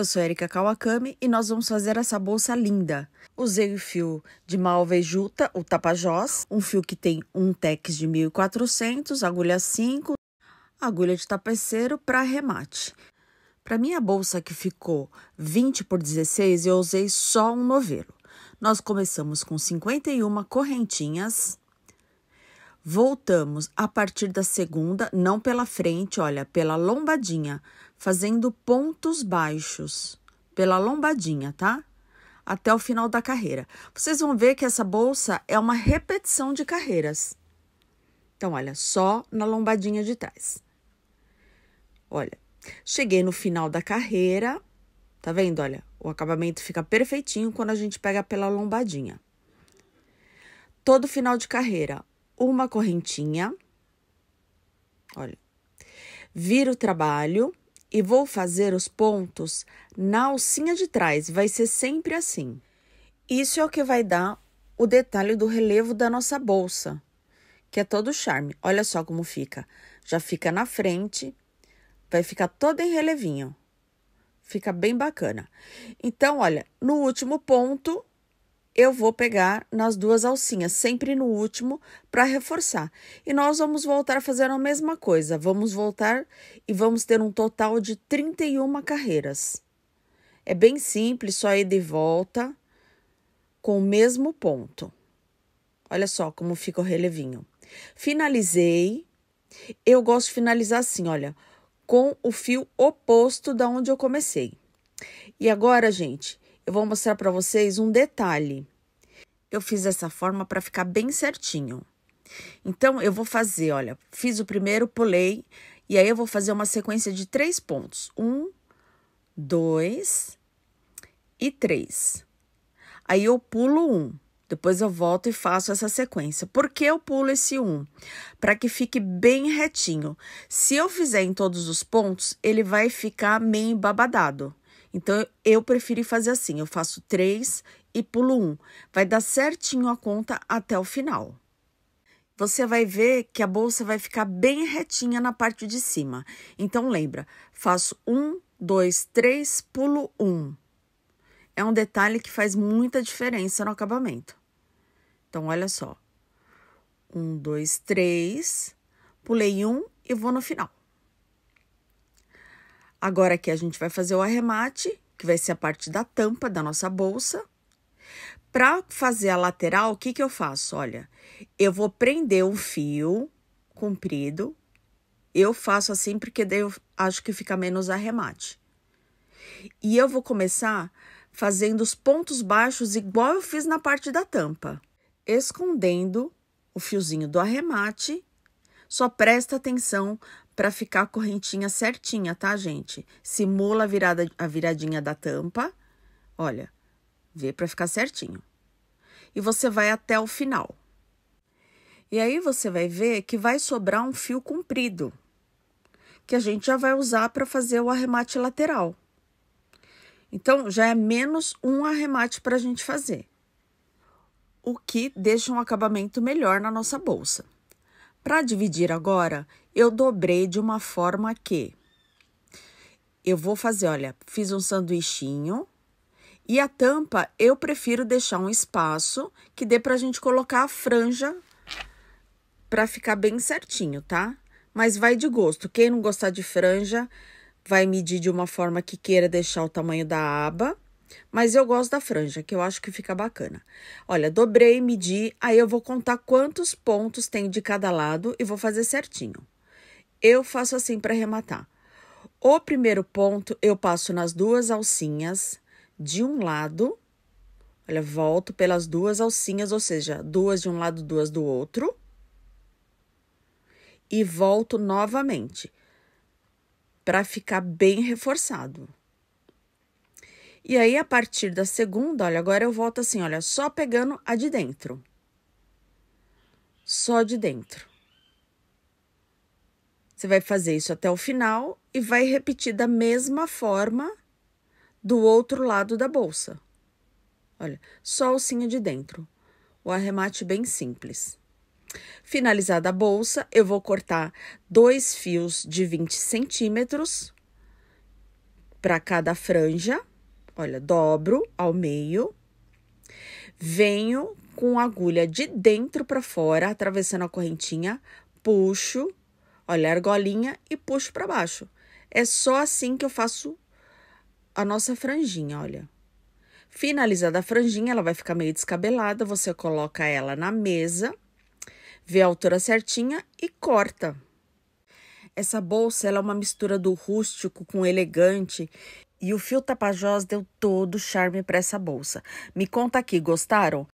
Eu sou Erika Kawakami e nós vamos fazer essa bolsa linda. Usei o fio de malva juta, o tapajós, um fio que tem um tex de 1400, agulha 5, agulha de tapeceiro para remate. Para minha bolsa que ficou 20 por 16, eu usei só um novelo. Nós começamos com 51 correntinhas Voltamos a partir da segunda, não pela frente, olha, pela lombadinha, fazendo pontos baixos pela lombadinha, tá? Até o final da carreira. Vocês vão ver que essa bolsa é uma repetição de carreiras. Então, olha, só na lombadinha de trás. Olha, cheguei no final da carreira, tá vendo? Olha, o acabamento fica perfeitinho quando a gente pega pela lombadinha todo final de carreira uma correntinha. Olha. Viro o trabalho e vou fazer os pontos na alcinha de trás. Vai ser sempre assim. Isso é o que vai dar o detalhe do relevo da nossa bolsa, que é todo charme. Olha só como fica. Já fica na frente, vai ficar toda em relevinho. Fica bem bacana. Então, olha, no último ponto, eu vou pegar nas duas alcinhas, sempre no último, para reforçar. E nós vamos voltar a fazer a mesma coisa. Vamos voltar e vamos ter um total de 31 carreiras. É bem simples, só ir de volta com o mesmo ponto. Olha só como fica o relevinho. Finalizei. Eu gosto de finalizar assim, olha, com o fio oposto da onde eu comecei. E agora, gente, eu vou mostrar para vocês um detalhe. Eu fiz essa forma para ficar bem certinho. Então, eu vou fazer, olha, fiz o primeiro, pulei, e aí eu vou fazer uma sequência de três pontos. Um, dois e três. Aí eu pulo um, depois eu volto e faço essa sequência. Por que eu pulo esse um? Para que fique bem retinho. Se eu fizer em todos os pontos, ele vai ficar meio babadado. Então eu prefiro fazer assim: eu faço três e pulo um. Vai dar certinho a conta até o final. Você vai ver que a bolsa vai ficar bem retinha na parte de cima. Então lembra, faço um, dois, três, pulo um. É um detalhe que faz muita diferença no acabamento. Então olha só, um, dois, três, pulei um e vou no final. Agora aqui a gente vai fazer o arremate, que vai ser a parte da tampa da nossa bolsa. Para fazer a lateral, o que, que eu faço? Olha, eu vou prender um fio comprido. Eu faço assim porque daí eu acho que fica menos arremate. E eu vou começar fazendo os pontos baixos igual eu fiz na parte da tampa, escondendo o fiozinho do arremate só presta atenção para ficar a correntinha certinha, tá, gente? Simula a, virada, a viradinha da tampa. Olha, vê para ficar certinho. E você vai até o final. E aí você vai ver que vai sobrar um fio comprido, que a gente já vai usar para fazer o arremate lateral. Então, já é menos um arremate para a gente fazer, o que deixa um acabamento melhor na nossa bolsa. Para dividir agora, eu dobrei de uma forma que eu vou fazer, olha, fiz um sanduichinho e a tampa eu prefiro deixar um espaço que dê para a gente colocar a franja para ficar bem certinho, tá? Mas vai de gosto. Quem não gostar de franja vai medir de uma forma que queira deixar o tamanho da aba. Mas eu gosto da franja, que eu acho que fica bacana. Olha, dobrei, medi, aí eu vou contar quantos pontos tem de cada lado e vou fazer certinho. Eu faço assim para arrematar. O primeiro ponto eu passo nas duas alcinhas de um lado. Olha, volto pelas duas alcinhas, ou seja, duas de um lado, duas do outro. E volto novamente para ficar bem reforçado. E aí, a partir da segunda, olha, agora eu volto assim, olha, só pegando a de dentro. Só de dentro. Você vai fazer isso até o final e vai repetir da mesma forma do outro lado da bolsa. Olha, só o cinho é de dentro. O arremate bem simples. Finalizada a bolsa, eu vou cortar dois fios de 20 centímetros para cada franja Olha, dobro ao meio, venho com a agulha de dentro para fora, atravessando a correntinha, puxo, olha, argolinha e puxo para baixo. É só assim que eu faço a nossa franjinha, olha. Finalizada a franjinha, ela vai ficar meio descabelada, você coloca ela na mesa, vê a altura certinha e corta. Essa bolsa ela é uma mistura do rústico com elegante e o fio Tapajós deu todo o charme para essa bolsa. Me conta aqui, gostaram?